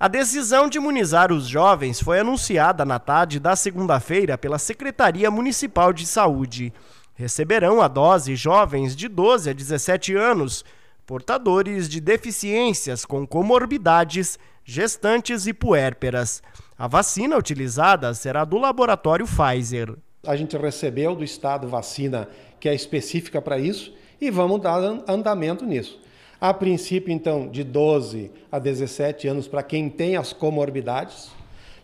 A decisão de imunizar os jovens foi anunciada na tarde da segunda-feira pela Secretaria Municipal de Saúde. Receberão a dose jovens de 12 a 17 anos, portadores de deficiências com comorbidades, gestantes e puérperas. A vacina utilizada será do laboratório Pfizer. A gente recebeu do Estado vacina que é específica para isso e vamos dar andamento nisso. A princípio, então, de 12 a 17 anos para quem tem as comorbidades,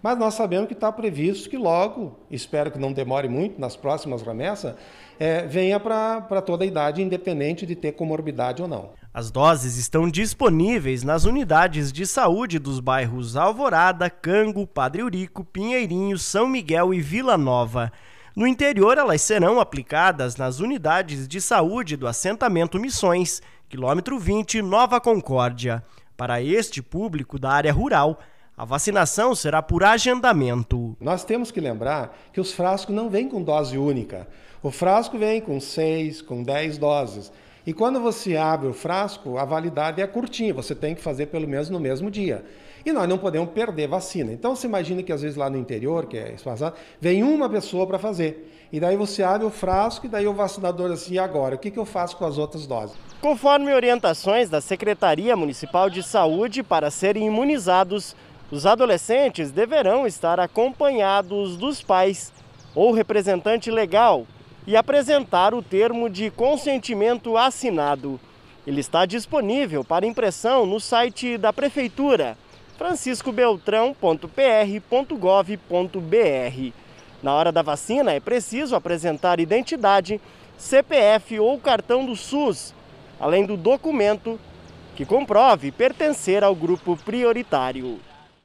mas nós sabemos que está previsto que logo, espero que não demore muito, nas próximas remessas, é, venha para toda a idade, independente de ter comorbidade ou não. As doses estão disponíveis nas unidades de saúde dos bairros Alvorada, Cango, Padre Urico, Pinheirinho, São Miguel e Vila Nova. No interior, elas serão aplicadas nas unidades de saúde do assentamento Missões Quilômetro 20, Nova Concórdia. Para este público da área rural, a vacinação será por agendamento. Nós temos que lembrar que os frascos não vêm com dose única. O frasco vem com 6, com 10 doses. E quando você abre o frasco, a validade é curtinha, você tem que fazer pelo menos no mesmo dia. E nós não podemos perder vacina. Então você imagina que às vezes lá no interior, que é espaçado, vem uma pessoa para fazer. E daí você abre o frasco e daí o vacinador assim, e agora? O que, que eu faço com as outras doses? Conforme orientações da Secretaria Municipal de Saúde para serem imunizados, os adolescentes deverão estar acompanhados dos pais ou representante legal e apresentar o termo de consentimento assinado. Ele está disponível para impressão no site da Prefeitura, franciscobeltrão.pr.gov.br. Na hora da vacina, é preciso apresentar identidade, CPF ou cartão do SUS, além do documento que comprove pertencer ao grupo prioritário.